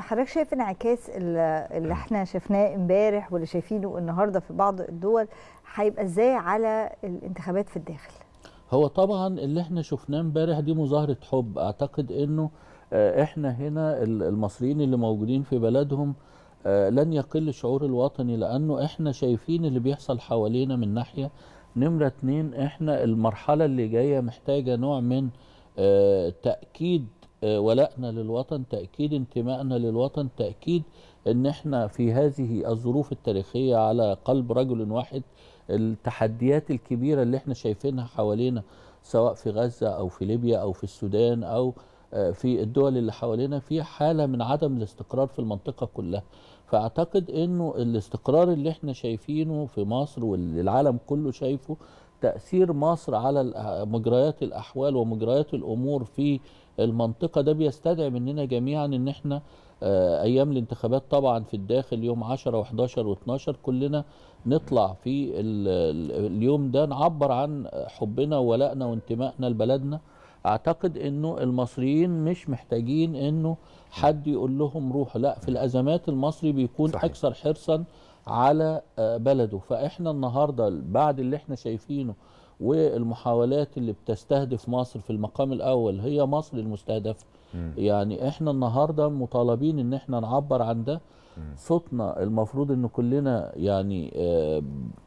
حضرتك شايف انعكاس اللي احنا شفناه امبارح واللي شايفينه النهارده في بعض الدول هيبقى ازاي على الانتخابات في الداخل؟ هو طبعا اللي احنا شفناه امبارح دي مظاهره حب اعتقد انه آه، احنا هنا المصريين اللي موجودين في بلدهم آه، لن يقل شعور الوطني لانه احنا شايفين اللي بيحصل حوالينا من ناحيه نمره اتنين احنا المرحله اللي جايه محتاجه نوع من آه، تاكيد ولائنا للوطن تأكيد انتمائنا للوطن تأكيد ان احنا في هذه الظروف التاريخية على قلب رجل واحد التحديات الكبيرة اللي احنا شايفينها حوالينا سواء في غزة او في ليبيا او في السودان او آه، في الدول اللي حوالينا في حالة من عدم الاستقرار في المنطقة كلها فاعتقد انه الاستقرار اللي احنا شايفينه في مصر واللي العالم كله شايفه تأثير مصر على آه، مجريات الأحوال ومجريات الأمور في المنطقه ده بيستدعي مننا جميعا ان احنا آه، ايام الانتخابات طبعا في الداخل يوم 10 و11 و12 كلنا نطلع في اليوم ده نعبر عن حبنا وولائنا وانتمائنا لبلدنا اعتقد انه المصريين مش محتاجين انه حد يقول لهم روح لا في الازمات المصري بيكون صحيح. اكثر حرصا على آه، بلده فاحنا النهارده بعد اللي احنا شايفينه والمحاولات اللي بتستهدف مصر في المقام الاول هي مصر المستهدفه يعني احنا النهارده مطالبين ان احنا نعبر عن ده صوتنا المفروض ان كلنا يعني آه،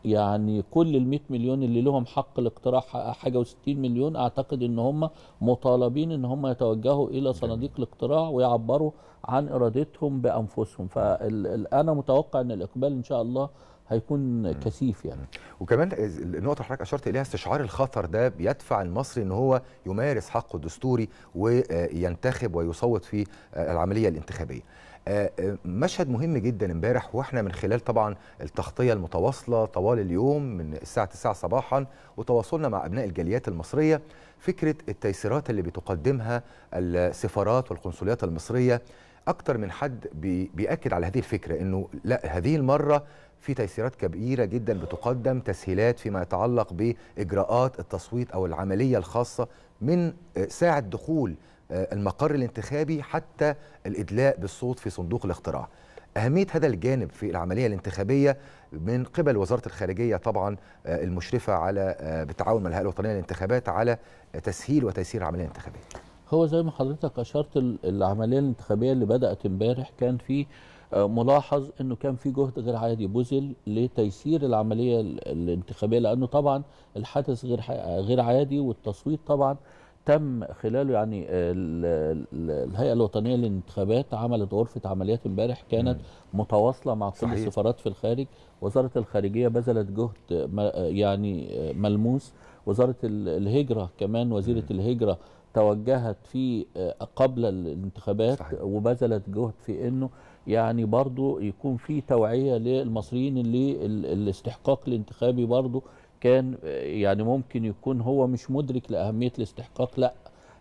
يعني كل ال مليون اللي لهم حق الاقتراح حاجه و مليون اعتقد ان هم مطالبين ان هم يتوجهوا الى صناديق الاقتراع ويعبروا عن ارادتهم بانفسهم فانا متوقع ان الاقبال ان شاء الله هيكون كثيف يعني وكمان النقطه حضرتك اشرت اليها استشعار الخطر ده بيدفع المصري ان هو يمارس حقه الدستوري وينتخب ويصوت في العمليه الانتخابيه آه، آه، مشهد مهم جدا امبارح واحنا من خلال طبعا التغطيه المتواصله طوال اليوم من الساعه 9 صباحا وتواصلنا مع ابناء الجاليات المصريه فكره التيسيرات اللي بتقدمها السفارات والقنصليات المصريه اكتر من حد بياكد على هذه الفكره انه لا هذه المره في تيسيرات كبيره جدا بتقدم تسهيلات فيما يتعلق باجراءات التصويت او العمليه الخاصه من آه، ساعه دخول آه، المقر الانتخابي حتى الادلاء بالصوت في صندوق الاقتراع أهمية هذا الجانب في العملية الانتخابية من قبل وزارة الخارجية طبعا آه، المشرفة على بالتعاون مع الهيئة الوطنية للانتخابات على تسهيل وتيسير العملية الانتخابية هو زي ما حضرتك اشرت العمليه الانتخابيه اللي بدات امبارح كان في آه، ملاحظ انه كان في جهد غير عادي بذل لتيسير العمليه الانتخابيه لانه طبعا الحدث غير غير عادي والتصويت طبعا تم خلاله يعني آه، الهيئه الوطنيه للانتخابات عملت غرفه عمليات امبارح كانت متواصله مع كل صحيح. السفارات في الخارج وزاره الخارجيه بذلت جهد يعني آه، ملموس وزاره الهجره كمان وزيره الهجره توجهت فيه آه، قبل الانتخابات صحيح. وبذلت جهد في انه يعني برضه يكون في توعيه للمصريين اللي الاستحقاق الانتخابي برضه كان آه، يعني ممكن يكون هو مش مدرك لاهميه الاستحقاق لا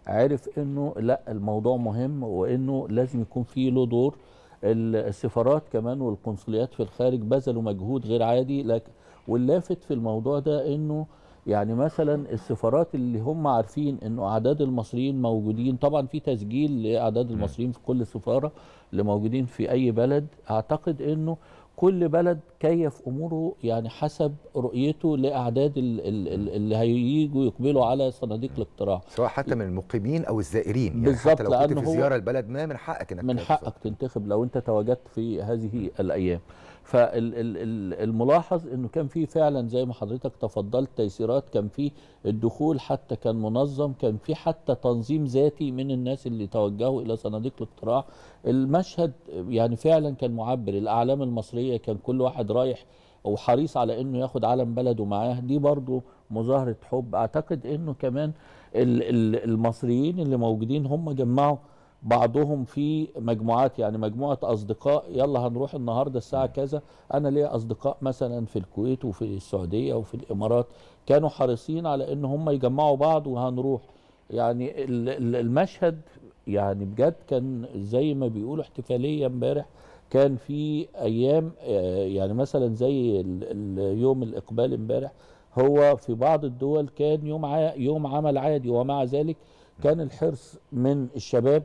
عارف انه لا الموضوع مهم وانه لازم يكون فيه له دور السفارات كمان والقنصليات في الخارج بذلوا مجهود غير عادي لكن واللافت في الموضوع ده انه يعني مثلا السفارات اللي هم عارفين انه اعداد المصريين موجودين طبعا في تسجيل لاعداد المصريين في كل سفاره اللي موجودين في اي بلد اعتقد انه كل بلد كيف اموره يعني حسب رؤيته لاعداد اللي هييجوا يقبلوا على صناديق الاقتراع سواء حتى من المقيمين او الزائرين يعني حتى لو كنت في زياره البلد ما من حقك انك من حقك تنتخب لو انت تواجدت في هذه الايام فالملاحظ انه كان في فعلا زي ما حضرتك تفضلت تيسيرات كان في الدخول حتى كان منظم كان في حتى تنظيم ذاتي من الناس اللي توجهوا الى صناديق الاقتراع المشهد يعني فعلا كان معبر الاعلام المصريه الداخليه كان كل واحد رايح وحريص على انه ياخد علم بلده معاه دي برضو مظاهره حب اعتقد انه كمان المصريين اللي موجودين هم جمعوا بعضهم في مجموعات يعني مجموعه اصدقاء يلا هنروح النهارده الساعه كذا انا ليا اصدقاء مثلا في الكويت وفي السعوديه وفي الامارات كانوا حريصين على ان هم يجمعوا بعض وهنروح يعني المشهد يعني بجد كان زي ما بيقولوا احتفاليه امبارح كان في ايام آه، يعني مثلا زي اليوم الاقبال امبارح هو في بعض الدول كان يوم يوم عمل عادي ومع ذلك كان الحرص من الشباب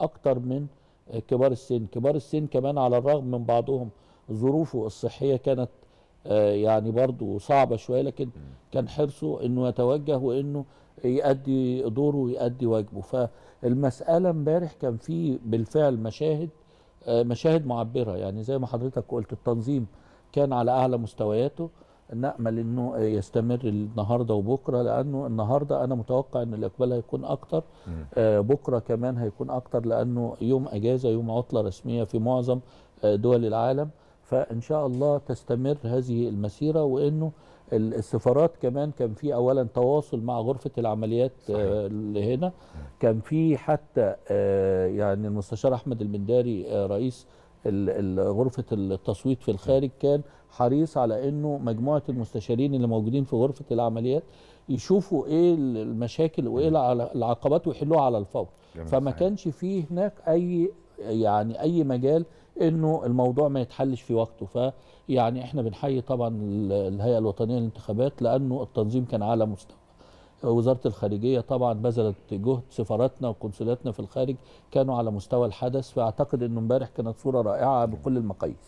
اكتر من كبار السن كبار السن كمان على الرغم من بعضهم ظروفه الصحيه كانت آه، يعني برضه صعبه شويه لكن كان حرصه انه يتوجه وانه يؤدي دوره ويؤدي واجبه فالمساله امبارح كان في بالفعل مشاهد آه، مشاهد معبره يعني زي ما حضرتك قلت التنظيم كان على اعلى مستوياته نامل انه يستمر النهارده وبكره لانه النهارده انا متوقع ان الاقبال هيكون اكتر آه، بكره كمان هيكون اكتر لانه يوم اجازه يوم عطله رسميه في معظم آه، دول العالم فان شاء الله تستمر هذه المسيره وانه السفارات كمان كان في اولا تواصل مع غرفه العمليات آه، اللي هنا كان في حتى آه، يعني المستشار احمد المنداري آه، رئيس غرفه التصويت في الخارج كان حريص على انه مجموعه المستشارين اللي موجودين في غرفه العمليات يشوفوا ايه المشاكل وايه العقبات ويحلوها على الفور فما كانش فيه هناك اي يعني اي مجال انه الموضوع ما يتحلش في وقته فيعني احنا بنحيي طبعا الهيئه الوطنيه للانتخابات لانه التنظيم كان على مستوى وزاره الخارجيه طبعا بذلت جهد سفاراتنا وقنصلاتنا في الخارج كانوا على مستوى الحدث فاعتقد انه امبارح كانت صوره رائعه بكل المقاييس